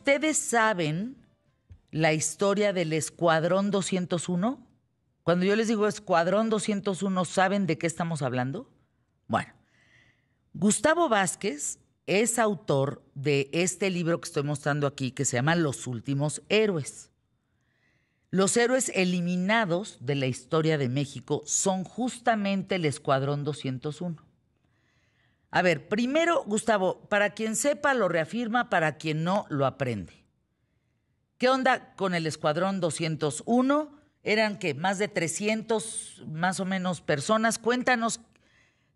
¿Ustedes saben la historia del Escuadrón 201? Cuando yo les digo Escuadrón 201, ¿saben de qué estamos hablando? Bueno, Gustavo Vázquez es autor de este libro que estoy mostrando aquí, que se llama Los Últimos Héroes. Los héroes eliminados de la historia de México son justamente el Escuadrón 201. A ver, primero, Gustavo, para quien sepa lo reafirma, para quien no lo aprende. ¿Qué onda con el Escuadrón 201? Eran que más de 300, más o menos, personas. Cuéntanos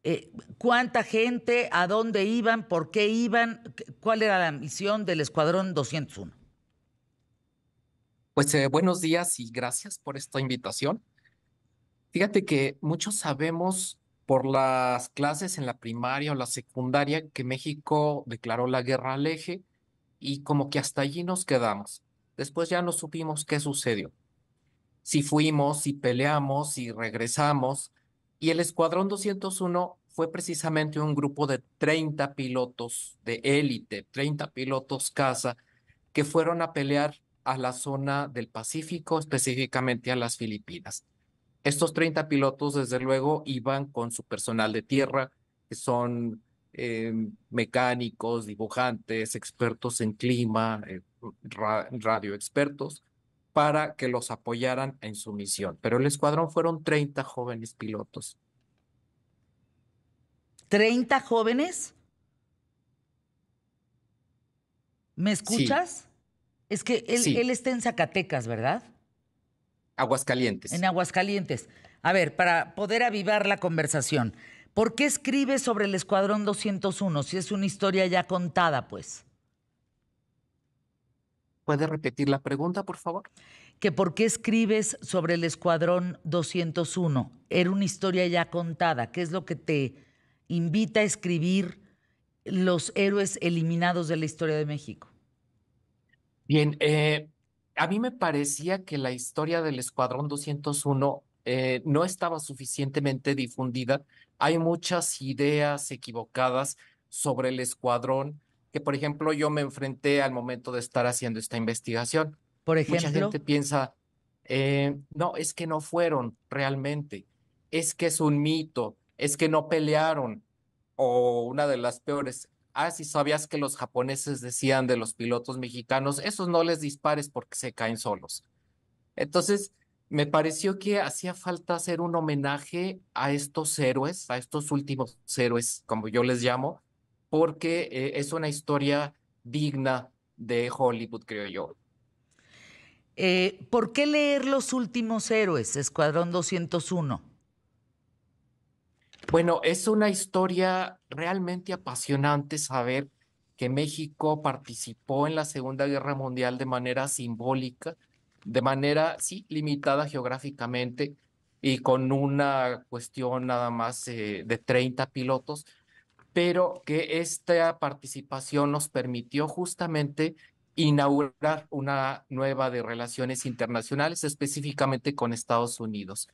eh, cuánta gente, a dónde iban, por qué iban, cuál era la misión del Escuadrón 201. Pues eh, buenos días y gracias por esta invitación. Fíjate que muchos sabemos por las clases en la primaria o la secundaria que México declaró la guerra al eje y como que hasta allí nos quedamos. Después ya no supimos qué sucedió. Si fuimos, si peleamos, si regresamos. Y el Escuadrón 201 fue precisamente un grupo de 30 pilotos de élite, 30 pilotos caza, que fueron a pelear a la zona del Pacífico, específicamente a las Filipinas. Estos 30 pilotos, desde luego, iban con su personal de tierra, que son eh, mecánicos, dibujantes, expertos en clima, eh, radio expertos, para que los apoyaran en su misión. Pero el escuadrón fueron 30 jóvenes pilotos. ¿30 jóvenes? ¿Me escuchas? Es que él está en Zacatecas, ¿verdad? Aguascalientes. En Aguascalientes. A ver, para poder avivar la conversación, ¿por qué escribes sobre el Escuadrón 201 si es una historia ya contada, pues? ¿Puede repetir la pregunta, por favor? Que por qué escribes sobre el Escuadrón 201. Era una historia ya contada. ¿Qué es lo que te invita a escribir los héroes eliminados de la historia de México? Bien, eh, a mí me parecía que la historia del Escuadrón 201 eh, no estaba suficientemente difundida. Hay muchas ideas equivocadas sobre el escuadrón que, por ejemplo, yo me enfrenté al momento de estar haciendo esta investigación. Por ejemplo. Mucha gente piensa, eh, no, es que no fueron realmente, es que es un mito, es que no pelearon, o una de las peores, Ah, si sabías que los japoneses decían de los pilotos mexicanos, esos no les dispares porque se caen solos. Entonces, me pareció que hacía falta hacer un homenaje a estos héroes, a estos últimos héroes, como yo les llamo, porque eh, es una historia digna de Hollywood, creo yo. Eh, ¿Por qué leer Los Últimos Héroes, Escuadrón 201? Bueno, es una historia realmente apasionante saber que México participó en la Segunda Guerra Mundial de manera simbólica, de manera, sí, limitada geográficamente y con una cuestión nada más eh, de 30 pilotos, pero que esta participación nos permitió justamente inaugurar una nueva de relaciones internacionales, específicamente con Estados Unidos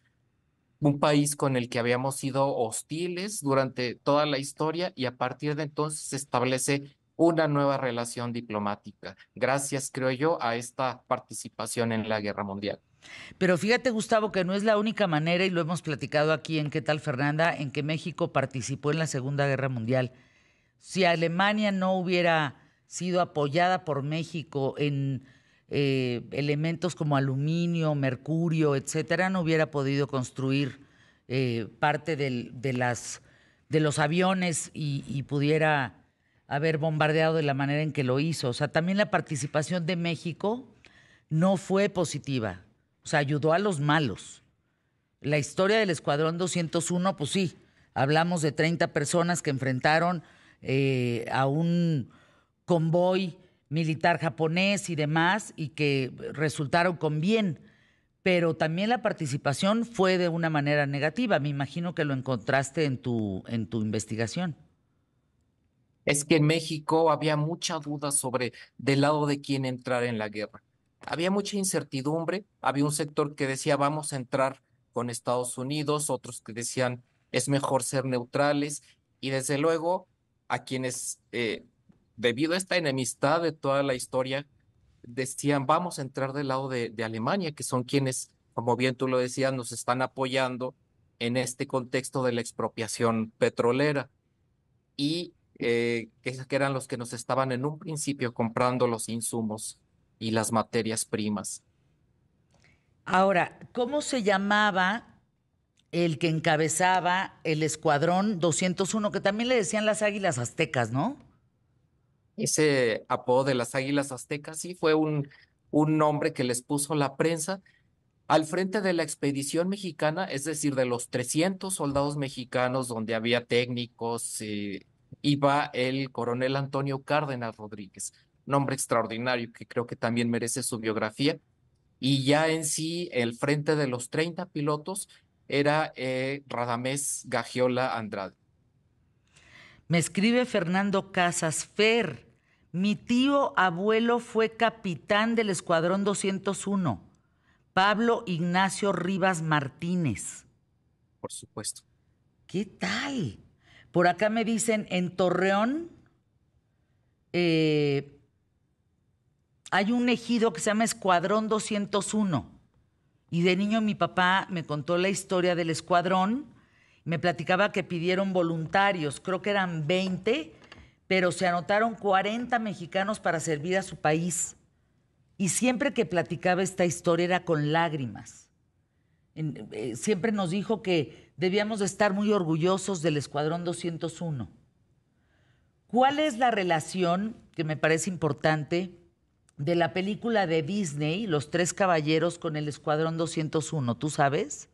un país con el que habíamos sido hostiles durante toda la historia y a partir de entonces se establece una nueva relación diplomática, gracias, creo yo, a esta participación en la guerra mundial. Pero fíjate, Gustavo, que no es la única manera, y lo hemos platicado aquí en qué tal, Fernanda, en que México participó en la Segunda Guerra Mundial. Si Alemania no hubiera sido apoyada por México en eh, elementos como aluminio, mercurio, etcétera, no hubiera podido construir eh, parte de, las, de los aviones y, pudiera haber bombardeado de la manera en que lo hizo. O sea, también la participación de México no fue positiva. O sea, ayudó a los malos. La historia del Escuadrón 201, pues sí, hablamos de 30 personas que enfrentaron eh, a un convoy militar japonés y demás, y que resultaron con bien. Pero también la participación fue de una manera negativa. Me imagino que lo encontraste en tu, en tu investigación. Es que en México había mucha duda sobre del lado de quién entrar en la guerra. Había mucha incertidumbre, había un sector que decía vamos a entrar con Estados Unidos, otros que decían es mejor ser neutrales, y desde luego a quienes eh, debido a esta enemistad de toda la historia, decían, vamos a entrar del lado de, Alemania, que son quienes, como bien tú lo decías, nos están apoyando en este contexto de la expropiación petrolera y eh, que eran los que nos estaban en un principio comprando los insumos y las materias primas. Ahora, ¿cómo se llamaba el que encabezaba el escuadrón 201, que también le decían las águilas aztecas, ¿no? ese apodo de las Águilas Aztecas, sí fue un, un nombre que les puso la prensa, al frente de la expedición mexicana, es decir, de los 300 soldados mexicanos donde había técnicos, eh, iba el coronel Antonio Cárdenas Rodríguez, nombre extraordinario que creo que también merece su biografía. Y ya en sí, el frente de los 30 pilotos era eh, Radamés Gagiola Andrade. Me escribe Fernando Casas Fer. Mi tío abuelo fue capitán del Escuadrón 201, Pablo Ignacio Rivas Martínez. Por supuesto. ¿Qué tal? Por acá me dicen, en Torreón eh, hay un ejido que se llama Escuadrón 201. Y de niño mi papá me contó la historia del escuadrón me platicaba que pidieron voluntarios, creo que eran 20, pero se anotaron 40 mexicanos para servir a su país. Y siempre que platicaba esta historia era con lágrimas. Eh, siempre nos dijo que debíamos de estar muy orgullosos del Escuadrón 201. ¿Cuál es la relación, que me parece importante, de la película de Disney, Los Tres Caballeros, con el Escuadrón 201? ¿Tú sabes?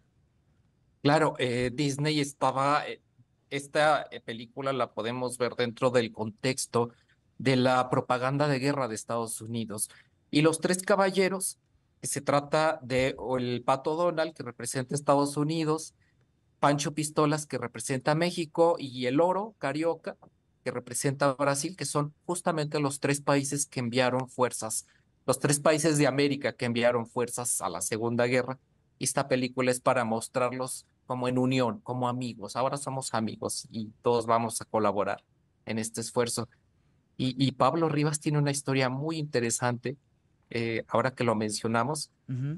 Claro, eh, Disney estaba, eh, esta eh, película la podemos ver dentro del contexto de la propaganda de guerra de Estados Unidos. Y los tres caballeros, que se trata de el Pato Donald, que representa Estados Unidos, Pancho Pistolas, que representa México, y el Oro, Carioca, que representa Brasil, que son justamente los tres países que enviaron fuerzas, los tres países de América que enviaron fuerzas a la Segunda Guerra. Esta película es para mostrarlos como en unión, como amigos. Ahora somos amigos y todos vamos a colaborar en este esfuerzo. Y, Pablo Rivas tiene una historia muy interesante, eh, ahora que lo mencionamos.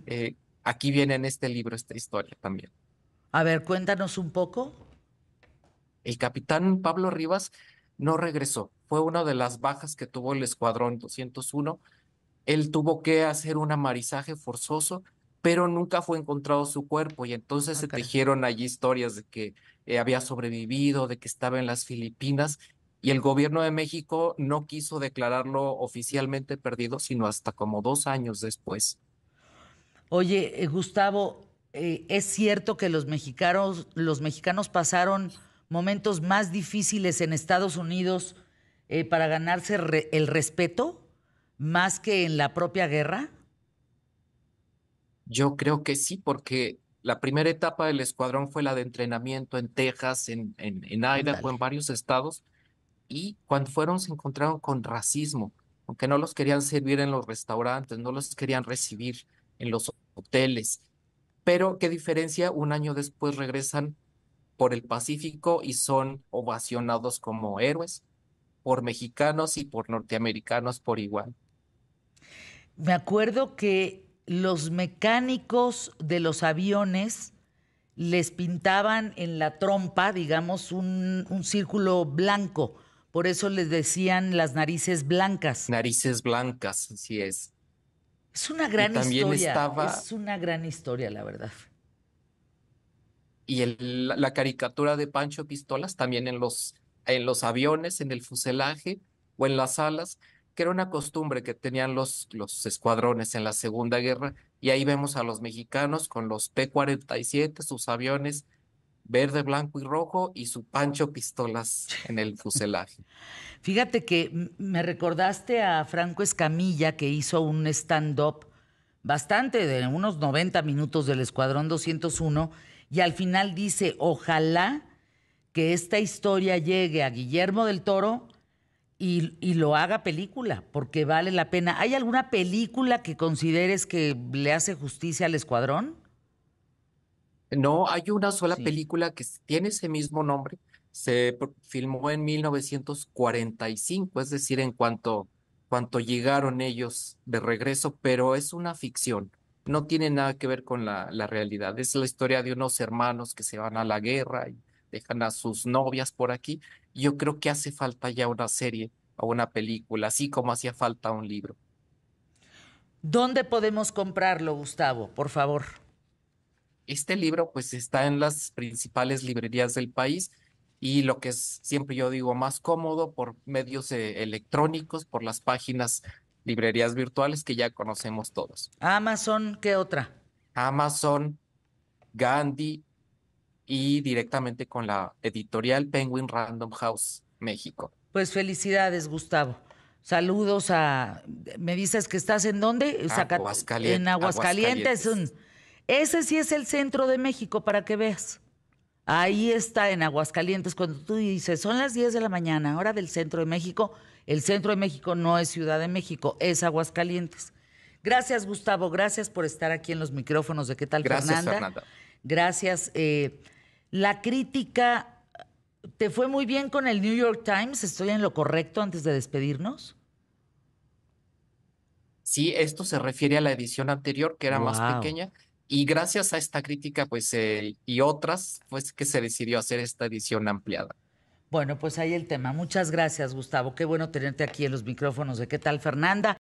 Eh, aquí viene en este libro esta historia también. A ver, cuéntanos un poco. El capitán Pablo Rivas no regresó. Fue una de las bajas que tuvo el escuadrón 201. Él tuvo que hacer un amarizaje forzoso pero nunca fue encontrado su cuerpo y entonces ah, se tejieron allí historias de que eh, había sobrevivido, de que estaba en las Filipinas y el gobierno de México no quiso declararlo oficialmente perdido, sino hasta como dos años después. Oye, eh, Gustavo, eh, es cierto que los mexicanos, los mexicanos pasaron momentos más difíciles en Estados Unidos para ganarse el respeto más que en la propia guerra. Yo creo que sí, porque la primera etapa del escuadrón fue la de entrenamiento en Texas, en, en, en Idaho, en varios estados, y cuando fueron se encontraron con racismo, aunque no los querían servir en los restaurantes, no los querían recibir en los hoteles. Pero qué diferencia, un año después regresan por el Pacífico y son ovacionados como héroes por mexicanos y por norteamericanos por igual. Me acuerdo que los mecánicos de los aviones les pintaban en la trompa, digamos, un, círculo blanco. Por eso les decían las narices blancas. Narices blancas, así es. Es una gran historia. Es una gran historia, la verdad. Y la caricatura de Pancho Pistolas también en los, en los aviones, en el fuselaje o en las alas que era una costumbre que tenían los, los escuadrones en la Segunda Guerra, y ahí vemos a los mexicanos con los P-47, sus aviones verde, blanco y rojo y su pancho pistolas en el fuselaje. Fíjate que me recordaste a Franco Escamilla que hizo un stand-up bastante de unos 90 minutos del Escuadrón 201 y al final dice, ojalá que esta historia llegue a Guillermo del Toro y, lo haga película, porque vale la pena. ¿Hay alguna película que consideres que le hace justicia al escuadrón? No, hay una sola película que tiene ese mismo nombre. Se filmó en 1945, es decir, en cuanto, cuanto llegaron ellos de regreso, pero es una ficción. No tiene nada que ver con la realidad. Es la historia de unos hermanos que se van a la guerra y dejan a sus novias por aquí yo creo que hace falta ya una serie o una película, así como hacía falta un libro. ¿Dónde podemos comprarlo, Gustavo? Por favor. Este libro pues está en las principales librerías del país y lo que es siempre yo digo más cómodo por medios eh, electrónicos, por las páginas librerías virtuales que ya conocemos todos. Amazon, ¿qué otra? Amazon, Gandhi, y directamente con la editorial Penguin Random House México. Pues felicidades, Gustavo. Saludos a. Me dices que estás en dónde? Aguascalientes. En Aguascalientes. Ese sí es el centro de México, para que veas. Ahí está en Aguascalientes, cuando tú dices, son las 10 de la mañana, hora del centro de México. El centro de México no es Ciudad de México, es Aguascalientes. Gracias, Gustavo. Gracias por estar aquí en los micrófonos de ¿Qué tal, Gracias, Fernanda? Gracias. Eh, la crítica. ¿Te fue muy bien con el New York Times? ¿Estoy en lo correcto antes de despedirnos? Sí, esto se refiere a la edición anterior, que era más pequeña. Y gracias a esta crítica, pues, eh, y otras, pues que se decidió hacer esta edición ampliada. Bueno, pues ahí el tema. Muchas gracias, Gustavo. Qué bueno tenerte aquí en los micrófonos de ¿Qué tal, Fernanda?